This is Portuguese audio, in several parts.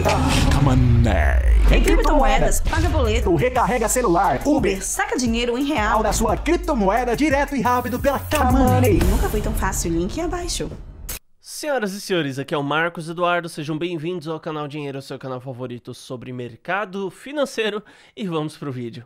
Então. Money. Tem criptomoedas, paga boleto, recarrega celular, Uber, saca dinheiro em real da sua criptomoeda direto e rápido pela Camoney. Nunca foi tão fácil, link é abaixo. Senhoras e senhores, aqui é o Marcos Eduardo, sejam bem-vindos ao canal Dinheiro, seu canal favorito sobre mercado financeiro, e vamos pro vídeo.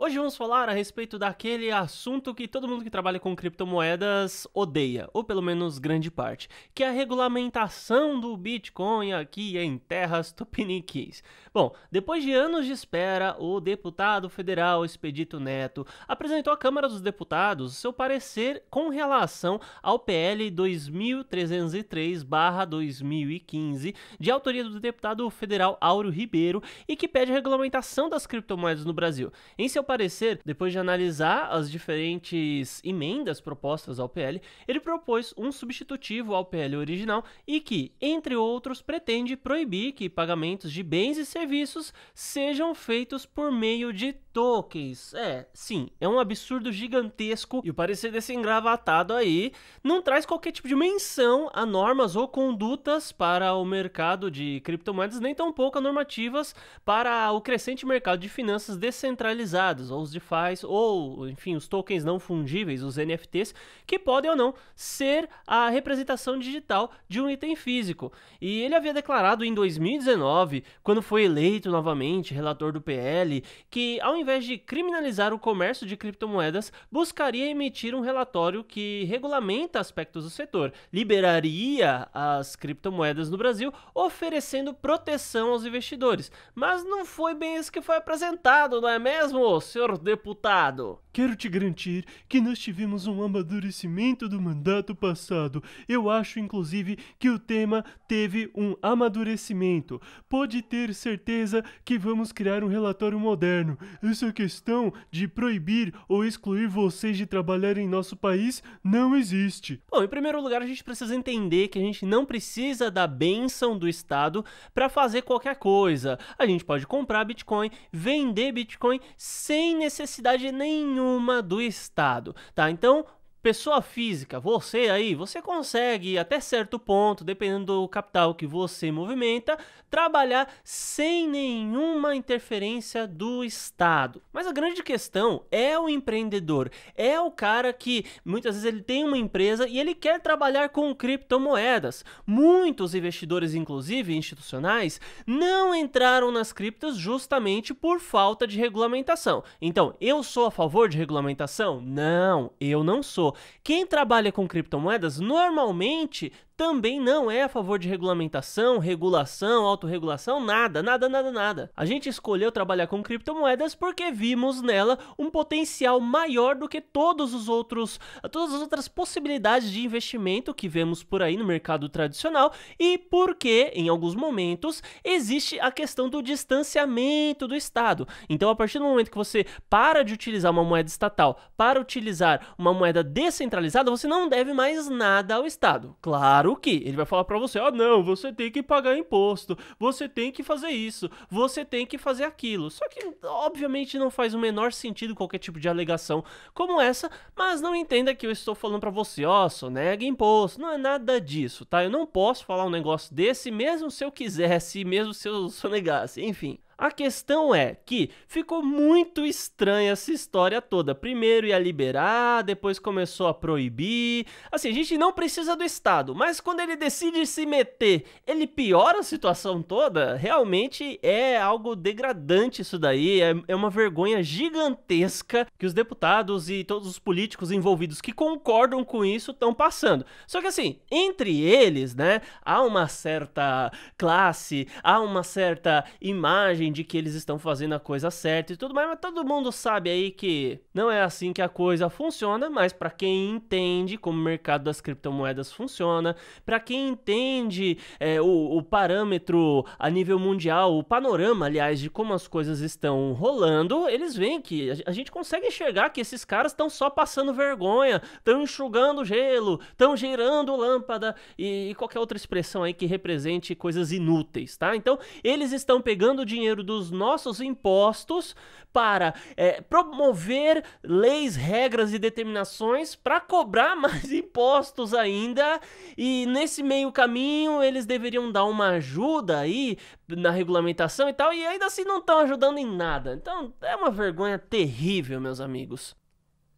Hoje vamos falar a respeito daquele assunto que todo mundo que trabalha com criptomoedas odeia, ou pelo menos grande parte, que é a regulamentação do Bitcoin aqui em terras tupiniquins. Bom, depois de anos de espera, o deputado federal Expedito Neto apresentou à Câmara dos Deputados seu parecer com relação ao PL 2303/2015, de autoria do deputado federal Áureo Ribeiro, e que pede a regulamentação das criptomoedas no Brasil. Em seu parecer, depois de analisar as diferentes emendas propostas ao PL, ele propôs um substitutivo ao PL original e que, entre outros, pretende proibir que pagamentos de bens e serviços sejam feitos por meio de tokens. É, sim, é um absurdo gigantesco e o parecer desse engravatado aí não traz qualquer tipo de menção a normas ou condutas para o mercado de criptomoedas, nem tampouco a normativas para o crescente mercado de finanças descentralizadas ou os DeFi, ou, enfim, os tokens não fungíveis, os NFTs, que podem ou não ser a representação digital de um item físico. E ele havia declarado em 2019, quando foi eleito novamente relator do PL, que ao invés de criminalizar o comércio de criptomoedas, buscaria emitir um relatório que regulamenta aspectos do setor, liberaria as criptomoedas no Brasil, oferecendo proteção aos investidores. Mas não foi bem isso que foi apresentado, não é mesmo? senhor deputado. Quero te garantir que nós tivemos um amadurecimento do mandato passado. Eu acho, inclusive, que o tema teve um amadurecimento. Pode ter certeza que vamos criar um relatório moderno. Essa é questão de proibir ou excluir vocês de trabalhar em nosso país não existe. Bom, em primeiro lugar, a gente precisa entender que a gente não precisa da benção do Estado para fazer qualquer coisa. A gente pode comprar Bitcoin, vender Bitcoin sem sem necessidade nenhuma do Estado, tá? Então, Pessoa física, você aí, você consegue até certo ponto, dependendo do capital que você movimenta, trabalhar sem nenhuma interferência do Estado. Mas a grande questão é o empreendedor, é o cara que muitas vezes ele tem uma empresa e ele quer trabalhar com criptomoedas. Muitos investidores, inclusive institucionais, não entraram nas criptos justamente por falta de regulamentação. Então, eu sou a favor de regulamentação? Não, eu não sou quem trabalha com criptomoedas normalmente também não é a favor de regulamentação, regulação, autorregulação, nada, nada, nada, nada. A gente escolheu trabalhar com criptomoedas porque vimos nela um potencial maior do que todos os outros, todas as outras possibilidades de investimento que vemos por aí no mercado tradicional e porque em alguns momentos existe a questão do distanciamento do Estado. Então, a partir do momento que você para de utilizar uma moeda estatal para utilizar uma moeda descentralizada, você não deve mais nada ao Estado. Claro, o que ele vai falar para você: "Ah, oh, não, você tem que pagar imposto, você tem que fazer isso, você tem que fazer aquilo". Só que obviamente não faz o menor sentido qualquer tipo de alegação como essa, mas não entenda que eu estou falando para você: "Ó, oh, nega imposto". Não é nada disso, tá? Eu não posso falar um negócio desse mesmo se eu quisesse, mesmo se eu sonegasse, enfim. A questão é que ficou muito estranha essa história toda. Primeiro ia liberar, depois começou a proibir. Assim, a gente não precisa do Estado, mas quando ele decide se meter, ele piora a situação toda? Realmente é algo degradante isso daí. É, é uma vergonha gigantesca que os deputados e todos os políticos envolvidos que concordam com isso estão passando. Só que assim, entre eles, né, há uma certa classe, há uma certa imagem de que eles estão fazendo a coisa certa e tudo mais, mas todo mundo sabe aí que não é assim que a coisa funciona, mas para quem entende como o mercado das criptomoedas funciona, para quem entende é, o, o parâmetro a nível mundial, o panorama, aliás, de como as coisas estão rolando, eles veem que a gente consegue enxergar que esses caras estão só passando vergonha, estão enxugando gelo, estão girando lâmpada e, e qualquer outra expressão aí que represente coisas inúteis, tá? Então, eles estão pegando dinheiro dos nossos impostos para é, promover leis, regras e determinações para cobrar mais impostos ainda. E nesse meio caminho eles deveriam dar uma ajuda aí na regulamentação e tal, e ainda assim não estão ajudando em nada. Então é uma vergonha terrível, meus amigos.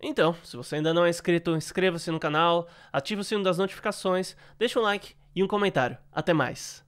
Então, se você ainda não é inscrito, inscreva-se no canal, ative o sino das notificações, deixe um like e um comentário. Até mais!